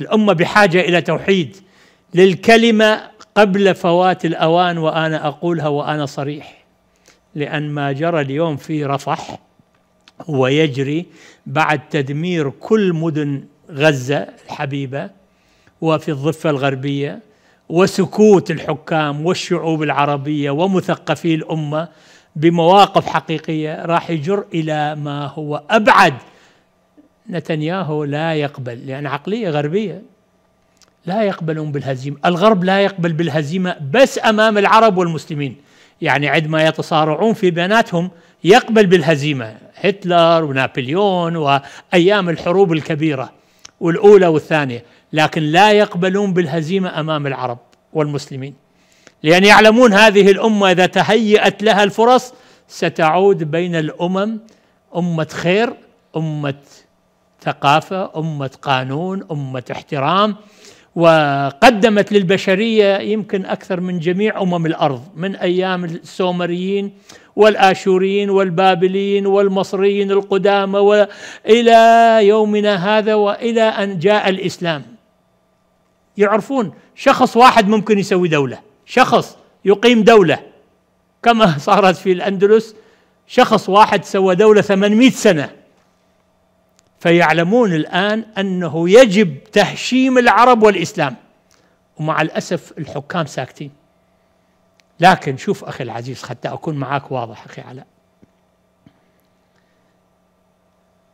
الأمة بحاجة إلى توحيد للكلمة قبل فوات الأوان وأنا أقولها وأنا صريح لأن ما جرى اليوم في رفح ويجري بعد تدمير كل مدن غزة الحبيبة وفي الضفة الغربية وسكوت الحكام والشعوب العربية ومثقفي الأمة بمواقف حقيقية راح يجر إلى ما هو أبعد نتنياهو لا يقبل لأن عقلية غربية لا يقبلون بالهزيمة الغرب لا يقبل بالهزيمة بس أمام العرب والمسلمين يعني عندما يتصارعون في بيناتهم يقبل بالهزيمة هتلر ونابليون وأيام الحروب الكبيرة والأولى والثانية لكن لا يقبلون بالهزيمة أمام العرب والمسلمين لأن يعلمون هذه الأمة إذا تهيأت لها الفرص ستعود بين الأمم أمة خير أمة ثقافة أمة قانون أمة احترام وقدمت للبشرية يمكن أكثر من جميع أمم الأرض من أيام السومريين والآشوريين والبابليين والمصريين القدامى وإلى يومنا هذا وإلى أن جاء الإسلام يعرفون شخص واحد ممكن يسوي دولة شخص يقيم دولة كما صارت في الأندلس شخص واحد سوى دولة 800 سنة فيعلمون الآن أنه يجب تهشيم العرب والإسلام ومع الأسف الحكام ساكتين لكن شوف أخي العزيز حتى أكون معك واضح أخي علاء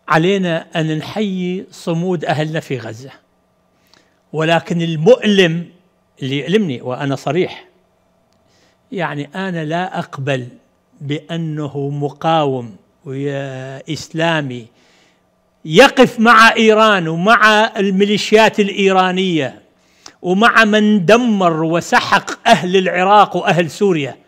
علينا أن نحيي صمود أهلنا في غزة ولكن المؤلم اللي يؤلمني وأنا صريح يعني أنا لا أقبل بأنه مقاوم وإسلامي إسلامي يقف مع ايران ومع الميليشيات الايرانيه ومع من دمر وسحق اهل العراق واهل سوريا